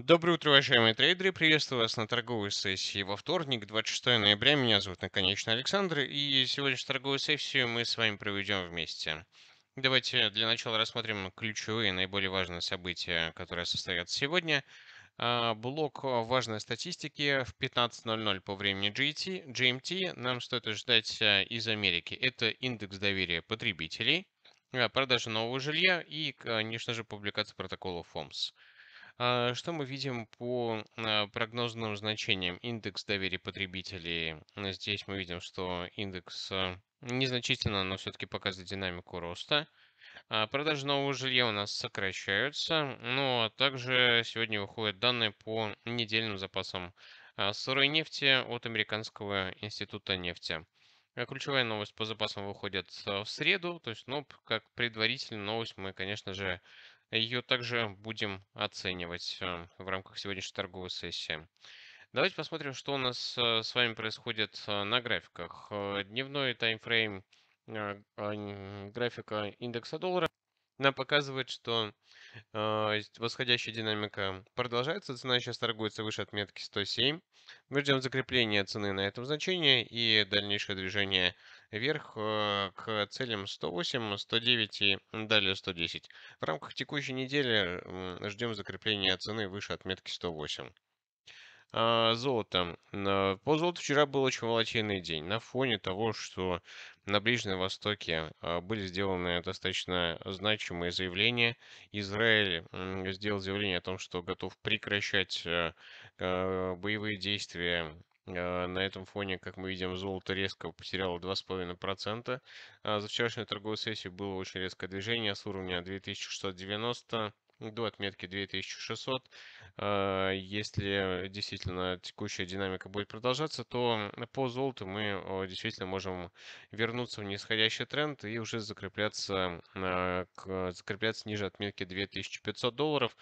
Доброе утро, уважаемые трейдеры. Приветствую вас на торговой сессии во вторник, 26 ноября. Меня зовут наконец, Александр, и сегодняшнюю торговую сессию мы с вами проведем вместе. Давайте для начала рассмотрим ключевые, наиболее важные события, которые состоят сегодня. А, блок а, важной статистики в 15.00 по времени GT, GMT нам стоит ожидать а, из Америки. Это индекс доверия потребителей, продажа нового жилья и, конечно же, публикация протоколов ФОМС. А, что мы видим по а, прогнозным значениям? Индекс доверия потребителей. Здесь мы видим, что индекс а, незначительно, но все-таки показывает динамику роста. Продажи нового жилья у нас сокращаются, ну а также сегодня выходят данные по недельным запасам сырой нефти от Американского института нефти. Э, ключевая новость по запасам выходит э, в среду, то есть, ну, как предварительная новость, мы, конечно же, ее также будем оценивать э, в рамках сегодняшней торговой сессии. Давайте посмотрим, что у нас с вами происходит на графиках. Дневной таймфрейм а, графика индекса доллара она показывает, что э, восходящая динамика продолжается, цена сейчас торгуется выше отметки 107. Мы ждем закрепления цены на этом значении и дальнейшее движение вверх э, к целям 108, 109 и далее 110. В рамках текущей недели э, ждем закрепления цены выше отметки 108 а, Золото. Э, по золоту вчера был очень волатильный день. На фоне того, что на Ближнем Востоке а, были сделаны достаточно значимые заявления. Израиль сделал заявление о том, что готов прекращать э, э, боевые действия а, на этом фоне, как мы видим, золото резко потеряло 2,5%. А, за вчерашнюю торговую сессию было очень резкое движение с уровня 2690 до отметки 2600. А, если действительно текущая динамика будет продолжаться, то по золоту мы действительно можем вернуться в нисходящий тренд и уже закрепляться, а, закрепляться ниже отметки 2500 долларов.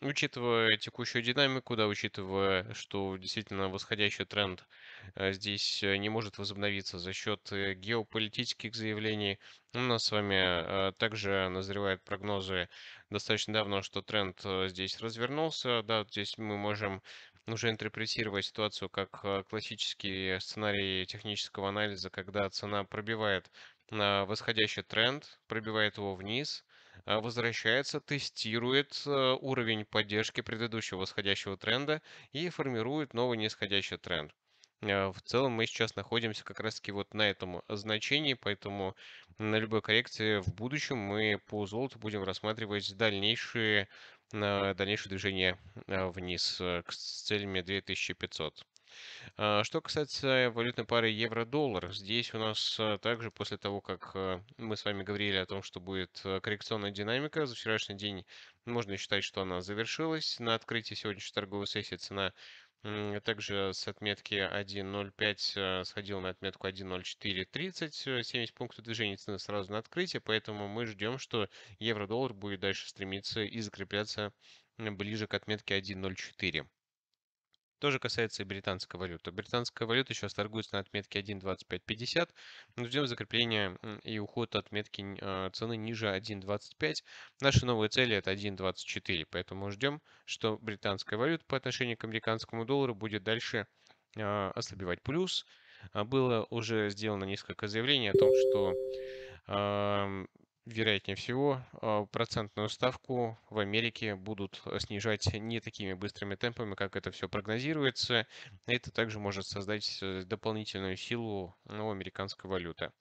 Учитывая текущую динамику, да, учитывая, что действительно восходящий тренд э, здесь э, не может возобновиться за счет э, геополитических заявлений, у нас с вами также назревают прогнозы достаточно давно, что тренд здесь развернулся, да, здесь мы можем уже интерпретировать ситуацию как классический сценарий технического анализа, когда цена пробивает восходящий тренд, пробивает его вниз, а, возвращается, тестирует э, уровень поддержки предыдущего восходящего тренда и формирует новый нисходящий тренд. Э, в целом мы сейчас находимся как раз таки вот на этом значении, поэтому на любой коррекции в будущем мы по золоту будем рассматривать дальнейшие, э, дальнейшее движение вниз с целями 2500. А, что касается валютной пары евро-доллар, здесь у нас э, также после того, как э, мы с вами говорили о том, что будет э, коррекционная динамика, за вчерашний день можно считать, что она завершилась. На открытии сегодняшней торговой сессии цена также с отметки 1.05 сходил на отметку 1.0430, 70 пунктов движения цены сразу на открытие, поэтому мы ждем, что евро-доллар будет дальше стремиться и закрепляться ближе к отметке 1.04. Тоже касается и британской валюты. Британская валюта сейчас торгуется на отметке 1.2550. Но ждем закрепления и уход отметки а, цены ниже 1.25. Наши новые цели это 1.24. Поэтому ждем, что британская валюта по отношению к американскому доллару будет дальше а, ослабевать. Плюс а, было уже сделано несколько заявлений о том, что вероятнее всего, а, процентную ставку в Америке будут э, снижать не такими быстрыми темпами, как это все прогнозируется. Это также может создать э, дополнительную силу ну, американской валюты.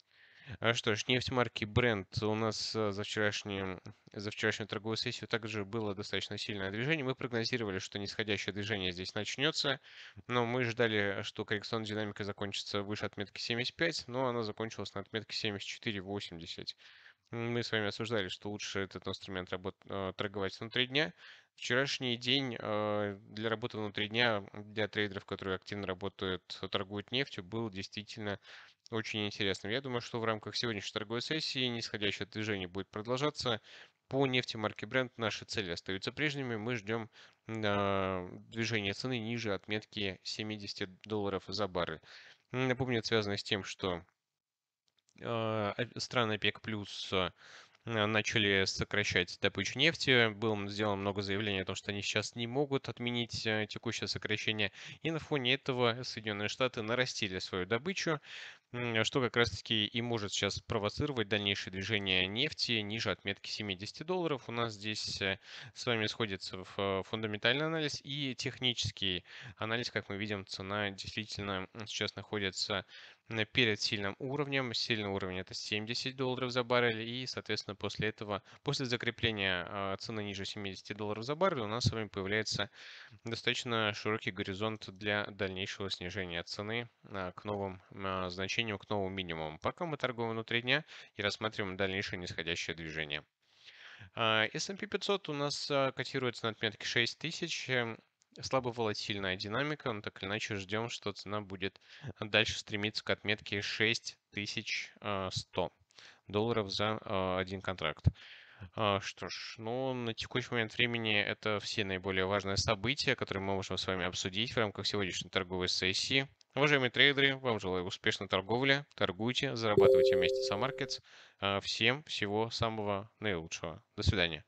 А что ж, нефть марки Brent у нас э, за, вчерашнюю, за вчерашнюю торговую сессию также было достаточно сильное движение. Мы прогнозировали, что нисходящее движение здесь начнется, но мы ждали, что коррекционная динамика закончится выше отметки 75, но она закончилась на отметке 74,80. Мы с вами обсуждали, что лучше этот инструмент работ... Э, торговать внутри дня. Вчерашний день э, для работы внутри дня, для трейдеров, которые активно работают, э, торгуют нефтью, был действительно очень интересным. Я думаю, что в рамках сегодняшней торговой сессии нисходящее движение будет продолжаться. По нефти марки бренд наши цели остаются прежними. Мы ждем движения цены ниже отметки 70 долларов за баррель. Напомню, это связано с тем, что а, а, страны ОПЕК+, плюс э, начали сокращать добычу нефти. Было сделано много заявлений о том, что они сейчас не могут отменить э, текущее сокращение. И на фоне этого Соединенные Штаты нарастили свою добычу. Э, что как раз-таки и может сейчас провоцировать дальнейшее движение нефти ниже отметки 70 долларов. У нас здесь э, с вами сходится э, фундаментальный анализ и технический анализ. Как мы видим, цена действительно сейчас находится перед сильным уровнем. Сильный уровень это 70 долларов за баррель. И, соответственно, после этого, после закрепления а, цены ниже 70 долларов за баррель, у нас с вами появляется достаточно широкий горизонт для дальнейшего снижения цены а, к новым а, значениям сокращением к новому минимуму. Пока мы торгуем внутри дня и рассматриваем дальнейшее нисходящее движение. А, S&P 500 у нас а, котируется на отметке 6000. Эм, слабо волатильная динамика, но так или иначе ждем, что цена будет дальше стремиться к отметке 6100 а, долларов за один контракт. Что ж, ну, на текущий момент времени это все наиболее важные события, которые мы можем с вами обсудить в рамках сегодняшней торговой сессии. Уважаемые трейдеры, вам желаю успешной торговли. Торгуйте, зарабатывайте вместе с Амаркетс. Э, всем всего самого наилучшего. До свидания.